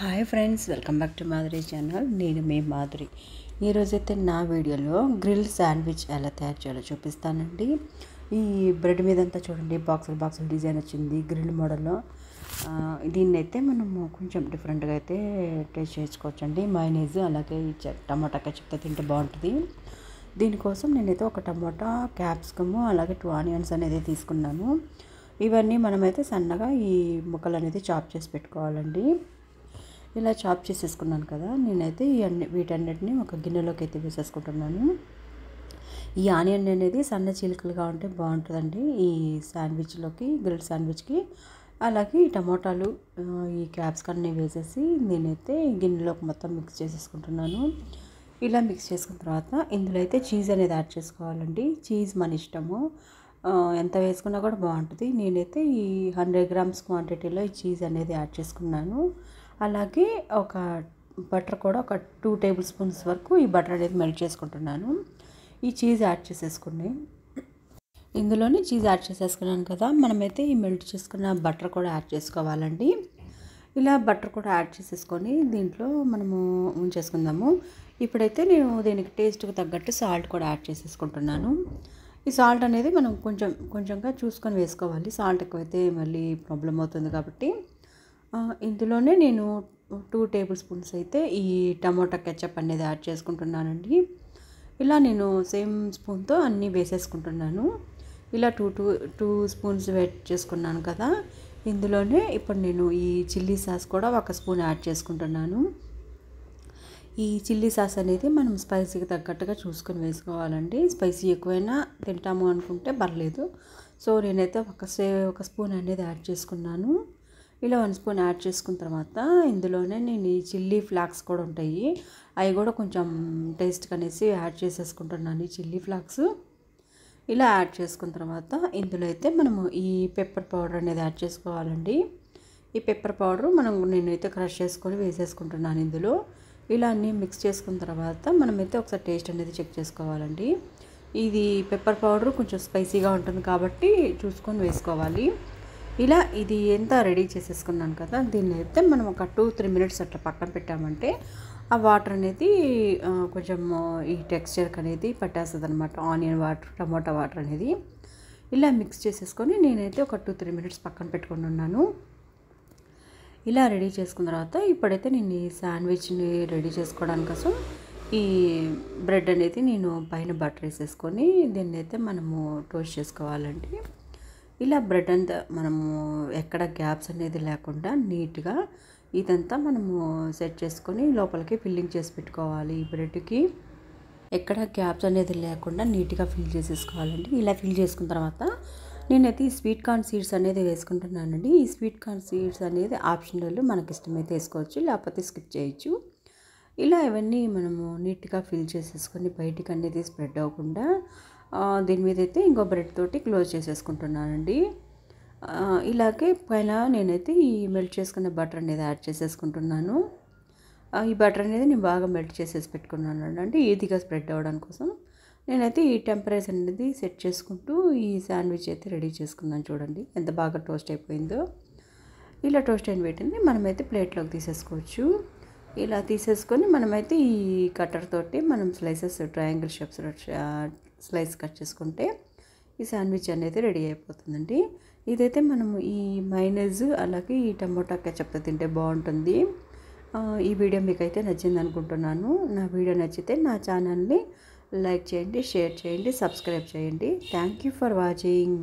hi friends welcome back to Madhuri channel నేను మీ మాధురి ఈరోజైతే నా వీడియోలో గ్రిల్ శాండ్విచ్ ఎలా తయారు చేయాలో చూపిస్తానండి ఈ బ్రెడ్ మీదంతా చూడండి బాక్సులు బాక్సుల డిజైన్ వచ్చింది గ్రిల్ మోడల్లో దీన్నైతే మనము కొంచెం డిఫరెంట్గా అయితే టేస్ట్ చేసుకోవచ్చండి మైనేజ్ అలాగే టమాటా కచ్చితే తింటే బాగుంటుంది దీనికోసం నేనైతే ఒక టమాటా క్యాప్సికము అలాగే టూ ఆనియన్స్ అనేది తీసుకున్నాను ఇవన్నీ మనమైతే సన్నగా ఈ ముక్కలు అనేది చాప్ చేసి పెట్టుకోవాలండి ఇలా చాప్ చేసేసుకున్నాను కదా నేనైతే ఈ అన్ని వీటన్నిటిని ఒక గిన్నెలోకి అయితే వేసేసుకుంటున్నాను ఈ ఆనియన్ అనేది సన్న చీలికలుగా ఉంటే బాగుంటుందండి ఈ శాండ్విచ్లోకి గ్రిల్ శాండ్విచ్కి అలాగే ఈ టమోటాలు ఈ కన్నీ వేసేసి నేనైతే గిన్నెలోకి మొత్తం మిక్స్ చేసేసుకుంటున్నాను ఇలా మిక్స్ చేసుకున్న తర్వాత ఇందులో అయితే చీజ్ అనేది యాడ్ చేసుకోవాలండి చీజ్ మన ఇష్టము ఎంత వేసుకున్నా కూడా బాగుంటుంది నేనైతే ఈ హండ్రెడ్ గ్రామ్స్ క్వాంటిటీలో ఈ చీజ్ అనేది యాడ్ చేసుకున్నాను అలాగే ఒక బటర్ కూడా ఒక టూ టేబుల్ స్పూన్స్ వరకు ఈ బటర్ అనేది మెల్ట్ చేసుకుంటున్నాను ఈ చీజ్ యాడ్ చేసేసుకుని ఇందులోనే చీజ్ యాడ్ చేసేసుకున్నాను కదా మనమైతే ఈ మెల్ట్ చేసుకున్న బటర్ కూడా యాడ్ చేసుకోవాలండి ఇలా బటర్ కూడా యాడ్ చేసేసుకొని దీంట్లో మనము ఉంచేసుకుందాము ఇప్పుడైతే నేను దీనికి టేస్ట్కి తగ్గట్టు సాల్ట్ కూడా యాడ్ చేసేసుకుంటున్నాను ఈ సాల్ట్ అనేది మనం కొంచెం కొంచెంగా చూసుకొని వేసుకోవాలి సాల్ట్ ఎక్కువైతే మళ్ళీ ప్రాబ్లం అవుతుంది కాబట్టి ఇందులోనే నేను టూ టేబుల్ స్పూన్స్ అయితే ఈ టమోటా కెచ్చప్ అనేది యాడ్ చేసుకుంటున్నానండి ఇలా నేను సేమ్ స్పూన్తో అన్నీ వేసేసుకుంటున్నాను ఇలా two two two spoons wait చేసుకున్నాను కదా ఇందులోనే ఇప్పుడు నేను ఈ చిల్లీ సాస్ కూడా ఒక స్పూన్ యాడ్ చేసుకుంటున్నాను ఈ చిల్లీ సాస్ అనేది మనం స్పైసీకి తగ్గట్టుగా చూసుకొని వేసుకోవాలండి స్పైసీ ఎక్కువైనా తింటాము అనుకుంటే పర్లేదు సో నేనైతే ఒక ఒక స్పూన్ అనేది యాడ్ చేసుకున్నాను ఇలా వన్ స్పూన్ యాడ్ చేసుకున్న తర్వాత ఇందులోనే నేను ఈ చిల్లీ ఫ్లాక్స్ కూడా ఉంటాయి అవి కూడా కొంచెం టేస్ట్ కనేసి యాడ్ చేసేసుకుంటున్నాను ఈ చిల్లీ ఫ్లాక్స్ ఇలా యాడ్ చేసుకున్న తర్వాత ఇందులో అయితే మనము ఈ పెప్పర్ పౌడర్ అనేది యాడ్ చేసుకోవాలండి ఈ పెప్పర్ పౌడర్ మనం నేనైతే క్రష్ చేసుకొని వేసేసుకుంటున్నాను ఇందులో ఇలా అన్నీ మిక్స్ చేసుకున్న తర్వాత మనమైతే ఒకసారి టేస్ట్ అనేది చెక్ చేసుకోవాలండి ఇది పెప్పర్ పౌడర్ కొంచెం స్పైసీగా ఉంటుంది కాబట్టి చూసుకొని వేసుకోవాలి ఇలా ఇది ఎంత రెడీ చేసేసుకున్నాను కదా దీన్ని అయితే మనం ఒక టూ త్రీ మినిట్స్ అట్లా పక్కన పెట్టామంటే ఆ వాటర్ అనేది కొంచెం ఈ టెక్స్చర్కి అనేది పట్టేస్తుంది అనమాట ఆనియన్ వాటర్ టమాటా వాటర్ అనేది ఇలా మిక్స్ చేసేసుకొని నేనైతే ఒక టూ త్రీ మినిట్స్ పక్కన పెట్టుకుని ఉన్నాను ఇలా రెడీ చేసుకున్న తర్వాత ఇప్పుడైతే నేను ఈ శాండ్విచ్ని రెడీ చేసుకోవడానికి కోసం ఈ బ్రెడ్ అనేది నేను పైన బటర్ వేసేసుకొని దీన్ని అయితే మనము టోస్ట్ చేసుకోవాలండి ఇలా బ్రెడ్ అంతా మనము ఎక్కడ గ్యాప్స్ అనేది లేకుండా నీట్గా ఇదంతా మనము సెట్ చేసుకొని లోపలికి ఫిల్లింగ్ చేసి పెట్టుకోవాలి ఈ బ్రెడ్కి ఎక్కడ గ్యాప్స్ అనేది లేకుండా నీట్గా ఫిల్ చేసేసుకోవాలండి ఇలా ఫిల్ చేసుకున్న తర్వాత నేనైతే ఈ స్వీట్ కార్న్ సీడ్స్ అనేది వేసుకుంటున్నానండి ఈ స్వీట్ కార్న్ సీడ్స్ అనేది ఆప్షనల్ మనకి ఇష్టమైతే వేసుకోవచ్చు లేకపోతే స్కిప్ చేయొచ్చు ఇలా ఇవన్నీ మనము నీట్గా ఫిల్ చేసేసుకొని బయటికి అనేది స్ప్రెడ్ అవ్వకుండా దీని మీద అయితే ఇంకో బ్రెడ్ తోటి క్లోజ్ చేసేసుకుంటున్నానండి ఇలాగే పైన నేనైతే ఈ మెల్ట్ చేసుకున్న బటర్ అనేది యాడ్ చేసేసుకుంటున్నాను ఈ బటర్ అనేది నేను బాగా మెల్ట్ చేసేసి పెట్టుకున్నాను అంటే ఈజీగా స్ప్రెడ్ అవ్వడం కోసం నేనైతే ఈ టెంపరేచర్ అనేది సెట్ చేసుకుంటూ ఈ శాండ్విచ్ అయితే రెడీ చేసుకున్నాను చూడండి ఎంత బాగా టోస్ట్ అయిపోయిందో ఇలా టోస్ట్ అయిన వీటిని మనమైతే ప్లేట్లోకి తీసేసుకోవచ్చు ఇలా తీసేసుకొని మనమైతే ఈ కట్టర్ తోటి మనం slices triangle shapes slice cut చేసుకుంటే ఈ శాండ్విచ్ అనేది రెడీ అయిపోతుందండి ఇదైతే మనము ఈ మైనజ్ అలాగే ఈ టమోటా కెచప్తో తింటే బాగుంటుంది ఈ వీడియో మీకైతే నచ్చింది అనుకుంటున్నాను నా వీడియో నచ్చితే నా ఛానల్ని లైక్ చేయండి షేర్ చేయండి సబ్స్క్రైబ్ చేయండి థ్యాంక్ యూ ఫర్ వాచింగ్